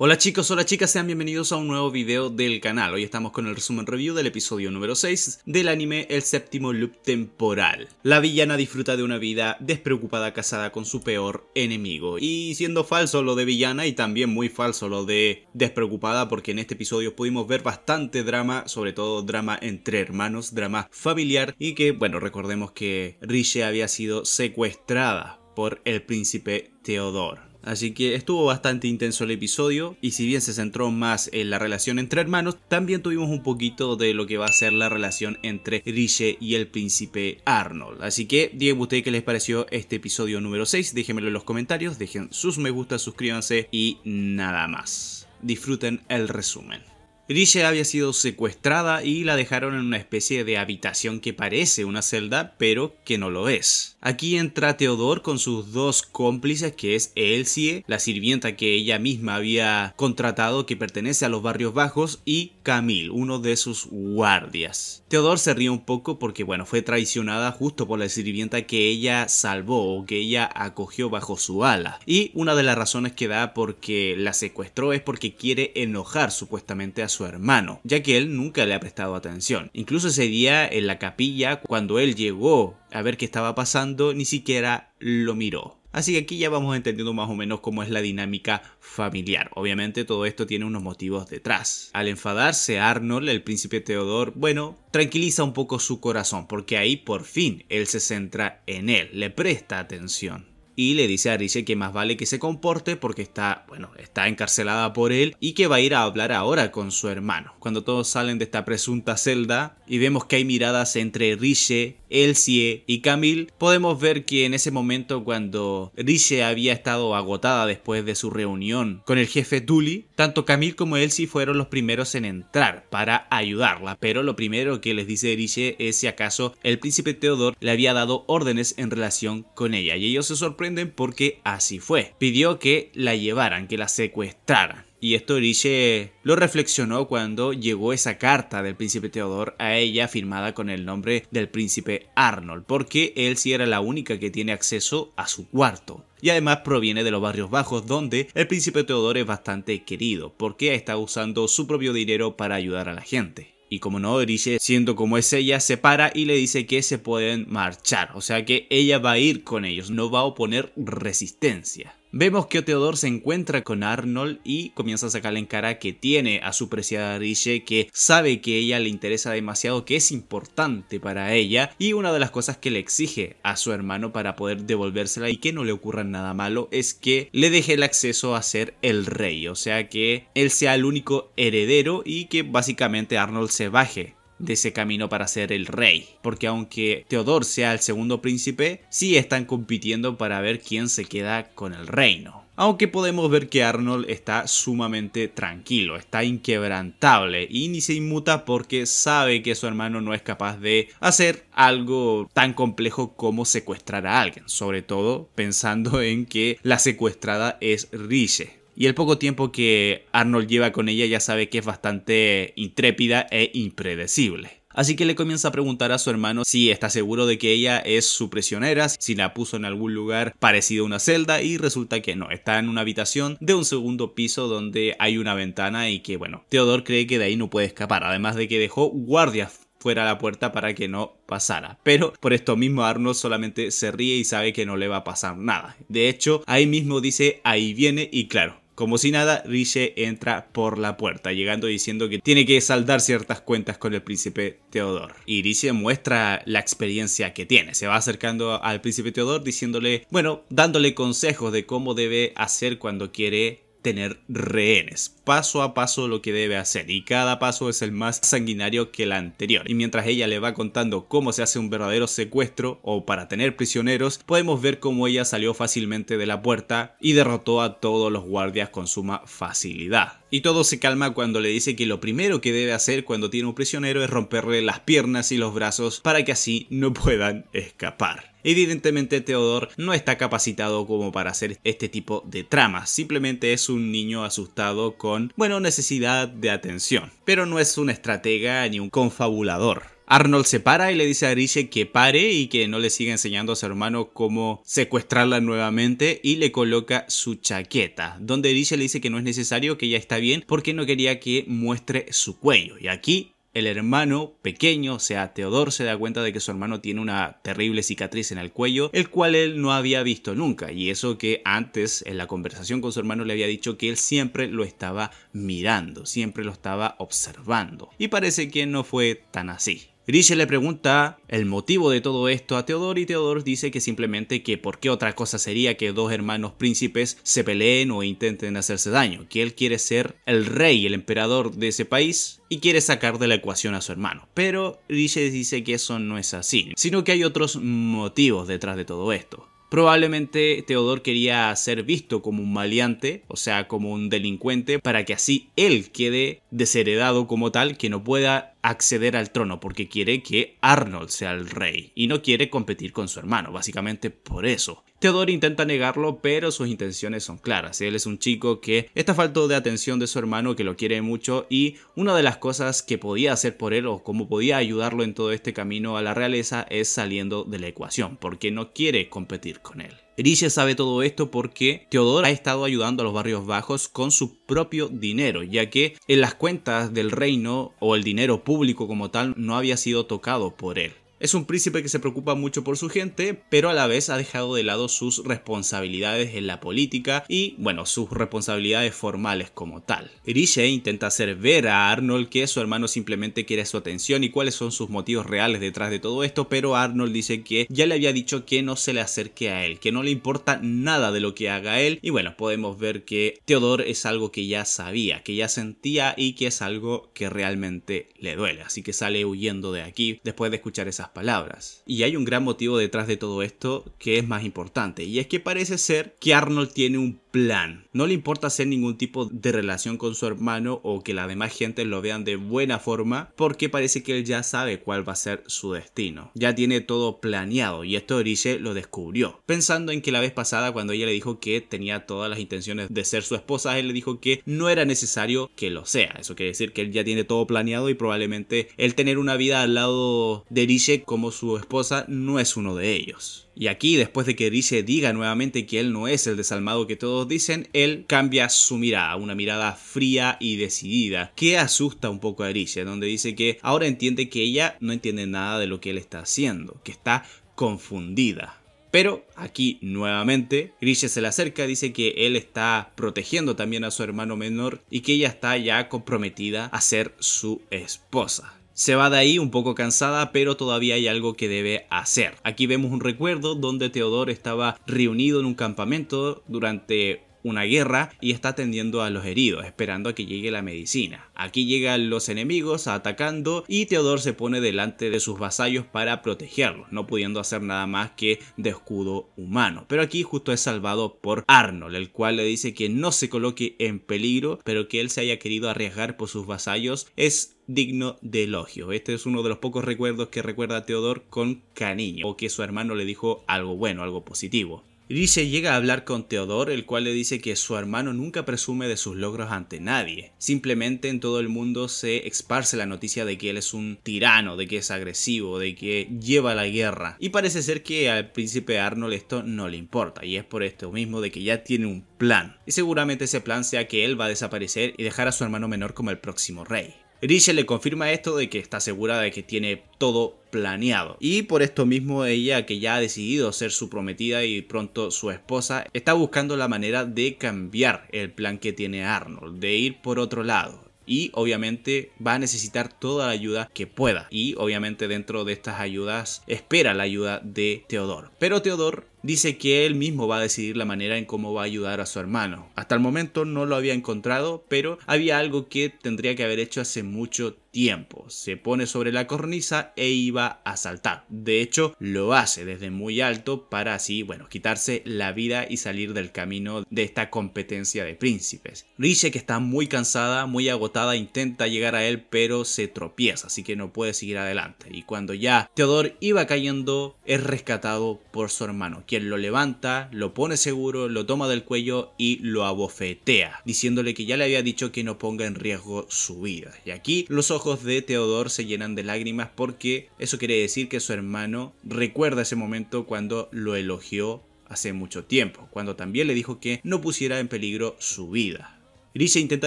Hola chicos, hola chicas, sean bienvenidos a un nuevo video del canal. Hoy estamos con el resumen review del episodio número 6 del anime El séptimo loop temporal. La villana disfruta de una vida despreocupada casada con su peor enemigo. Y siendo falso lo de villana y también muy falso lo de despreocupada porque en este episodio pudimos ver bastante drama, sobre todo drama entre hermanos, drama familiar y que, bueno, recordemos que Riche había sido secuestrada por el príncipe Theodore. Así que estuvo bastante intenso el episodio y si bien se centró más en la relación entre hermanos, también tuvimos un poquito de lo que va a ser la relación entre Riche y el príncipe Arnold. Así que díganme ustedes qué les pareció este episodio número 6, déjenmelo en los comentarios, dejen sus me gusta, suscríbanse y nada más. Disfruten el resumen. Grisha había sido secuestrada y la dejaron en una especie de habitación que parece una celda, pero que no lo es. Aquí entra Teodor con sus dos cómplices, que es Elsie, la sirvienta que ella misma había contratado que pertenece a los barrios bajos, y Camille, uno de sus guardias. Teodor se ríe un poco porque, bueno, fue traicionada justo por la sirvienta que ella salvó o que ella acogió bajo su ala. Y una de las razones que da porque la secuestró es porque quiere enojar supuestamente a su su hermano, ya que él nunca le ha prestado atención. Incluso ese día en la capilla, cuando él llegó a ver qué estaba pasando, ni siquiera lo miró. Así que aquí ya vamos entendiendo más o menos cómo es la dinámica familiar. Obviamente todo esto tiene unos motivos detrás. Al enfadarse Arnold, el príncipe Teodor, bueno, tranquiliza un poco su corazón, porque ahí por fin él se centra en él, le presta atención y le dice a Riche que más vale que se comporte porque está, bueno, está encarcelada por él y que va a ir a hablar ahora con su hermano. Cuando todos salen de esta presunta celda y vemos que hay miradas entre Riche Elsie y Camille, podemos ver que en ese momento cuando Riche había estado agotada después de su reunión con el jefe Tully, tanto Camille como Elsie fueron los primeros en entrar para ayudarla, pero lo primero que les dice Riche es si acaso el príncipe Teodor le había dado órdenes en relación con ella y ellos se sorprenden porque así fue. Pidió que la llevaran, que la secuestraran. Y esto Orishe lo reflexionó cuando llegó esa carta del príncipe Teodor a ella firmada con el nombre del príncipe Arnold, porque él sí era la única que tiene acceso a su cuarto. Y además proviene de los barrios bajos donde el príncipe Teodor es bastante querido, porque está usando su propio dinero para ayudar a la gente. Y como no, siendo como es ella, se para y le dice que se pueden marchar. O sea que ella va a ir con ellos, no va a oponer resistencia. Vemos que Theodore se encuentra con Arnold y comienza a sacarle en cara que tiene a su preciada riche que sabe que ella le interesa demasiado, que es importante para ella y una de las cosas que le exige a su hermano para poder devolvérsela y que no le ocurra nada malo es que le deje el acceso a ser el rey, o sea que él sea el único heredero y que básicamente Arnold se baje de ese camino para ser el rey. Porque aunque Teodor sea el segundo príncipe, sí están compitiendo para ver quién se queda con el reino. Aunque podemos ver que Arnold está sumamente tranquilo, está inquebrantable y ni se inmuta porque sabe que su hermano no es capaz de hacer algo tan complejo como secuestrar a alguien, sobre todo pensando en que la secuestrada es Rige y el poco tiempo que Arnold lleva con ella ya sabe que es bastante intrépida e impredecible. Así que le comienza a preguntar a su hermano si está seguro de que ella es su prisionera, si la puso en algún lugar parecido a una celda y resulta que no, está en una habitación de un segundo piso donde hay una ventana y que bueno, Theodore cree que de ahí no puede escapar, además de que dejó guardias fuera la puerta para que no pasara. Pero por esto mismo Arnold solamente se ríe y sabe que no le va a pasar nada. De hecho, ahí mismo dice ahí viene y claro, como si nada, Rishi entra por la puerta, llegando diciendo que tiene que saldar ciertas cuentas con el príncipe Teodor. Y Rishi muestra la experiencia que tiene. Se va acercando al príncipe Teodor diciéndole, bueno, dándole consejos de cómo debe hacer cuando quiere tener rehenes. Paso a paso lo que debe hacer y cada paso es el más sanguinario que el anterior. Y mientras ella le va contando cómo se hace un verdadero secuestro o para tener prisioneros, podemos ver cómo ella salió fácilmente de la puerta y derrotó a todos los guardias con suma facilidad. Y todo se calma cuando le dice que lo primero que debe hacer cuando tiene un prisionero es romperle las piernas y los brazos para que así no puedan escapar. Evidentemente Teodor no está capacitado como para hacer este tipo de tramas, simplemente es un niño asustado con, bueno, necesidad de atención, pero no es un estratega ni un confabulador. Arnold se para y le dice a Richie que pare y que no le siga enseñando a su hermano cómo secuestrarla nuevamente y le coloca su chaqueta, donde Richie le dice que no es necesario, que ya está bien porque no quería que muestre su cuello. Y aquí el hermano pequeño, o sea, Teodor, se da cuenta de que su hermano tiene una terrible cicatriz en el cuello, el cual él no había visto nunca, y eso que antes en la conversación con su hermano le había dicho que él siempre lo estaba mirando, siempre lo estaba observando, y parece que no fue tan así. Grisha le pregunta el motivo de todo esto a Teodor y Teodor dice que simplemente que por qué otra cosa sería que dos hermanos príncipes se peleen o intenten hacerse daño, que él quiere ser el rey, el emperador de ese país y quiere sacar de la ecuación a su hermano. Pero Grisha dice que eso no es así, sino que hay otros motivos detrás de todo esto. Probablemente Teodor quería ser visto como un maleante, o sea, como un delincuente, para que así él quede desheredado como tal, que no pueda acceder al trono porque quiere que Arnold sea el rey y no quiere competir con su hermano, básicamente por eso. Theodore intenta negarlo, pero sus intenciones son claras. Él es un chico que está falto de atención de su hermano, que lo quiere mucho, y una de las cosas que podía hacer por él o cómo podía ayudarlo en todo este camino a la realeza es saliendo de la ecuación, porque no quiere competir con él. Ericia sabe todo esto porque Teodoro ha estado ayudando a los barrios bajos con su propio dinero, ya que en las cuentas del reino o el dinero público como tal no había sido tocado por él. Es un príncipe que se preocupa mucho por su gente, pero a la vez ha dejado de lado sus responsabilidades en la política y, bueno, sus responsabilidades formales como tal. Riche intenta hacer ver a Arnold que su hermano simplemente quiere su atención y cuáles son sus motivos reales detrás de todo esto, pero Arnold dice que ya le había dicho que no se le acerque a él, que no le importa nada de lo que haga él y bueno, podemos ver que Teodor es algo que ya sabía, que ya sentía y que es algo que realmente le duele, así que sale huyendo de aquí después de escuchar esas palabras. Y hay un gran motivo detrás de todo esto que es más importante, y es que parece ser que Arnold tiene un plan. No le importa hacer ningún tipo de relación con su hermano o que la demás gente lo vean de buena forma porque parece que él ya sabe cuál va a ser su destino. Ya tiene todo planeado y esto orige lo descubrió. Pensando en que la vez pasada cuando ella le dijo que tenía todas las intenciones de ser su esposa, él le dijo que no era necesario que lo sea. Eso quiere decir que él ya tiene todo planeado y probablemente el tener una vida al lado de Erice como su esposa no es uno de ellos. Y aquí, después de que Grisha diga nuevamente que él no es el desalmado que todos dicen, él cambia su mirada, una mirada fría y decidida, que asusta un poco a Grisha donde dice que ahora entiende que ella no entiende nada de lo que él está haciendo, que está confundida. Pero aquí nuevamente, Grisha se le acerca, dice que él está protegiendo también a su hermano menor y que ella está ya comprometida a ser su esposa. Se va de ahí un poco cansada, pero todavía hay algo que debe hacer. Aquí vemos un recuerdo donde Teodor estaba reunido en un campamento durante una guerra y está atendiendo a los heridos, esperando a que llegue la medicina. Aquí llegan los enemigos atacando y Teodor se pone delante de sus vasallos para protegerlos, no pudiendo hacer nada más que de escudo humano. Pero aquí justo es salvado por Arnold, el cual le dice que no se coloque en peligro, pero que él se haya querido arriesgar por sus vasallos es digno de elogio. Este es uno de los pocos recuerdos que recuerda a Teodor con cariño, o que su hermano le dijo algo bueno, algo positivo dice, llega a hablar con Theodore, el cual le dice que su hermano nunca presume de sus logros ante nadie. Simplemente en todo el mundo se esparce la noticia de que él es un tirano, de que es agresivo, de que lleva la guerra. Y parece ser que al príncipe Arnold esto no le importa, y es por esto mismo de que ya tiene un plan. Y seguramente ese plan sea que él va a desaparecer y dejar a su hermano menor como el próximo rey. Grisha le confirma esto de que está segura de que tiene todo planeado. Y por esto mismo ella, que ya ha decidido ser su prometida y pronto su esposa, está buscando la manera de cambiar el plan que tiene Arnold, de ir por otro lado y obviamente va a necesitar toda la ayuda que pueda y obviamente dentro de estas ayudas espera la ayuda de Teodor. Pero Teodor dice que él mismo va a decidir la manera en cómo va a ayudar a su hermano. Hasta el momento no lo había encontrado, pero había algo que tendría que haber hecho hace mucho tiempo. Se pone sobre la cornisa e iba a saltar. De hecho, lo hace desde muy alto para así, bueno, quitarse la vida y salir del camino de esta competencia de príncipes. Rishi, que está muy cansada, muy agotada, intenta llegar a él, pero se tropieza, así que no puede seguir adelante. Y cuando ya Teodor iba cayendo, es rescatado por su hermano, quien lo levanta, lo pone seguro, lo toma del cuello y lo abofetea, diciéndole que ya le había dicho que no ponga en riesgo su vida. Y aquí los ojos de Teodor se llenan de lágrimas porque eso quiere decir que su hermano recuerda ese momento cuando lo elogió hace mucho tiempo, cuando también le dijo que no pusiera en peligro su vida. Lisa intenta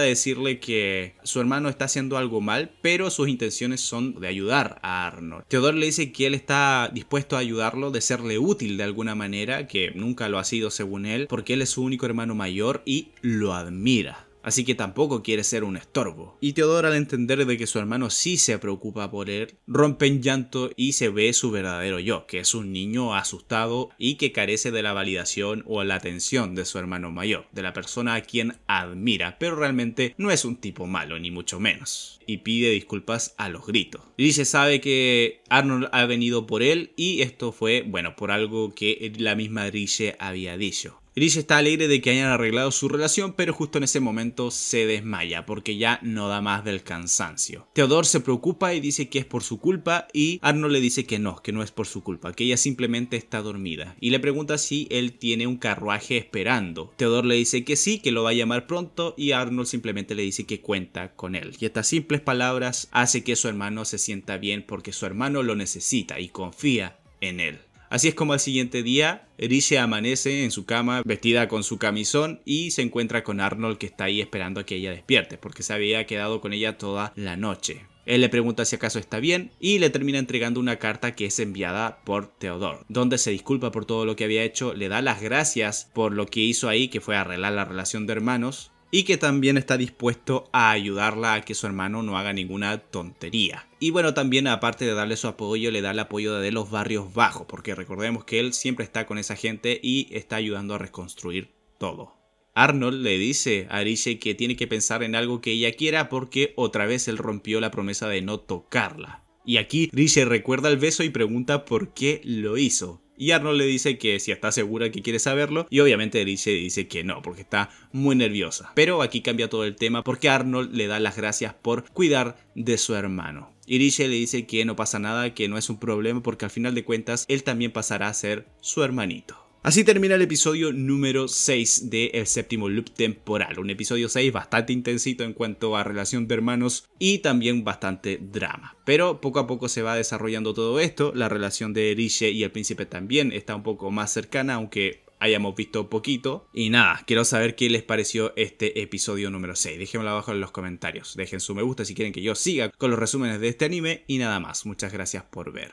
decirle que su hermano está haciendo algo mal, pero sus intenciones son de ayudar a Arnold. Theodore le dice que él está dispuesto a ayudarlo, de serle útil de alguna manera, que nunca lo ha sido según él, porque él es su único hermano mayor y lo admira así que tampoco quiere ser un estorbo. Y Teodora al entender de que su hermano sí se preocupa por él, rompe en llanto y se ve su verdadero yo, que es un niño asustado y que carece de la validación o la atención de su hermano mayor, de la persona a quien admira, pero realmente no es un tipo malo, ni mucho menos. Y pide disculpas a los gritos. Dice sabe que Arnold ha venido por él y esto fue, bueno, por algo que la misma Rille había dicho. Rich está alegre de que hayan arreglado su relación, pero justo en ese momento se desmaya porque ya no da más del cansancio. Teodor se preocupa y dice que es por su culpa y Arnold le dice que no, que no es por su culpa, que ella simplemente está dormida y le pregunta si él tiene un carruaje esperando. Teodor le dice que sí, que lo va a llamar pronto y Arnold simplemente le dice que cuenta con él. Y estas simples palabras hace que su hermano se sienta bien porque su hermano lo necesita y confía en él. Así es como al siguiente día, Ericia amanece en su cama vestida con su camisón y se encuentra con Arnold que está ahí esperando a que ella despierte, porque se había quedado con ella toda la noche. Él le pregunta si acaso está bien y le termina entregando una carta que es enviada por Theodore, donde se disculpa por todo lo que había hecho, le da las gracias por lo que hizo ahí, que fue arreglar la relación de hermanos, y que también está dispuesto a ayudarla a que su hermano no haga ninguna tontería. Y bueno, también aparte de darle su apoyo, le da el apoyo de los barrios bajos, porque recordemos que él siempre está con esa gente y está ayudando a reconstruir todo. Arnold le dice a Riche que tiene que pensar en algo que ella quiera porque otra vez él rompió la promesa de no tocarla. Y aquí Riche recuerda el beso y pregunta por qué lo hizo. Y Arnold le dice que si está segura que quiere saberlo. Y obviamente Alicia dice que no, porque está muy nerviosa. Pero aquí cambia todo el tema porque Arnold le da las gracias por cuidar de su hermano. Irishe le dice que no pasa nada, que no es un problema porque al final de cuentas él también pasará a ser su hermanito. Así termina el episodio número 6 de El Séptimo Loop Temporal, un episodio 6 bastante intensito en cuanto a relación de hermanos y también bastante drama. Pero poco a poco se va desarrollando todo esto, la relación de Erishe y el príncipe también está un poco más cercana, aunque hayamos visto poquito. Y nada, quiero saber qué les pareció este episodio número 6. Déjenmelo abajo en los comentarios. Dejen su me gusta si quieren que yo siga con los resúmenes de este anime y nada más. Muchas gracias por ver.